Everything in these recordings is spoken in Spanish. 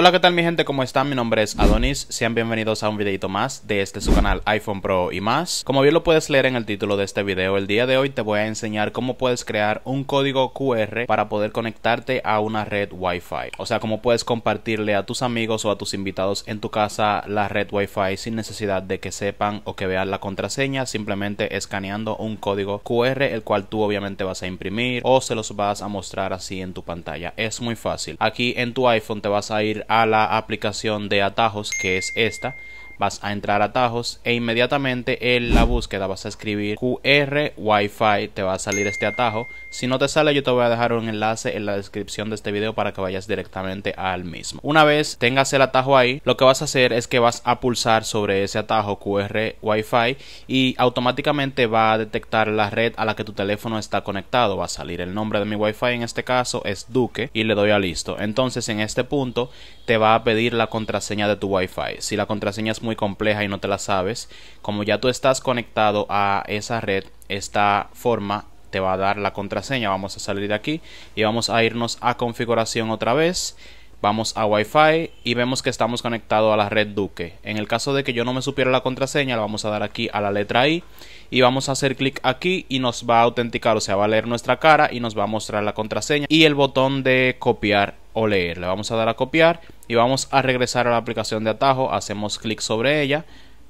Hola, ¿qué tal mi gente? ¿Cómo están? Mi nombre es Adonis. Sean bienvenidos a un videito más de este su canal iPhone Pro y más. Como bien lo puedes leer en el título de este video, el día de hoy te voy a enseñar cómo puedes crear un código QR para poder conectarte a una red Wi-Fi. O sea, cómo puedes compartirle a tus amigos o a tus invitados en tu casa la red Wi-Fi sin necesidad de que sepan o que vean la contraseña, simplemente escaneando un código QR el cual tú obviamente vas a imprimir o se los vas a mostrar así en tu pantalla. Es muy fácil. Aquí en tu iPhone te vas a ir a la aplicación de atajos que es esta vas a entrar atajos e inmediatamente en la búsqueda vas a escribir QR Wi-Fi, te va a salir este atajo. Si no te sale yo te voy a dejar un enlace en la descripción de este video para que vayas directamente al mismo. Una vez tengas el atajo ahí, lo que vas a hacer es que vas a pulsar sobre ese atajo QR Wi-Fi y automáticamente va a detectar la red a la que tu teléfono está conectado. Va a salir el nombre de mi Wi-Fi, en este caso es Duque, y le doy a listo. Entonces en este punto te va a pedir la contraseña de tu Wi-Fi. Si la contraseña es muy compleja y no te la sabes, como ya tú estás conectado a esa red, esta forma te va a dar la contraseña. Vamos a salir de aquí y vamos a irnos a configuración otra vez. Vamos a Wi-Fi y vemos que estamos conectados a la red Duque. En el caso de que yo no me supiera la contraseña, la vamos a dar aquí a la letra I y vamos a hacer clic aquí y nos va a autenticar, o sea, va a leer nuestra cara y nos va a mostrar la contraseña y el botón de copiar o leer. Le vamos a dar a copiar y vamos a regresar a la aplicación de atajo. Hacemos clic sobre ella,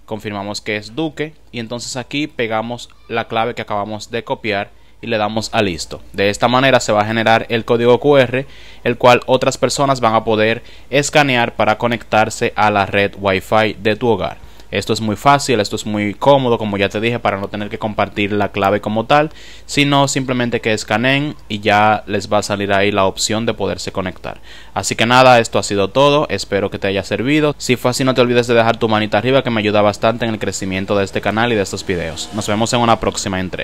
confirmamos que es Duque y entonces aquí pegamos la clave que acabamos de copiar y le damos a listo. De esta manera se va a generar el código QR, el cual otras personas van a poder escanear para conectarse a la red Wi-Fi de tu hogar. Esto es muy fácil, esto es muy cómodo, como ya te dije, para no tener que compartir la clave como tal, sino simplemente que escaneen y ya les va a salir ahí la opción de poderse conectar. Así que nada, esto ha sido todo, espero que te haya servido. Si fue así, no te olvides de dejar tu manita arriba que me ayuda bastante en el crecimiento de este canal y de estos videos. Nos vemos en una próxima entrega.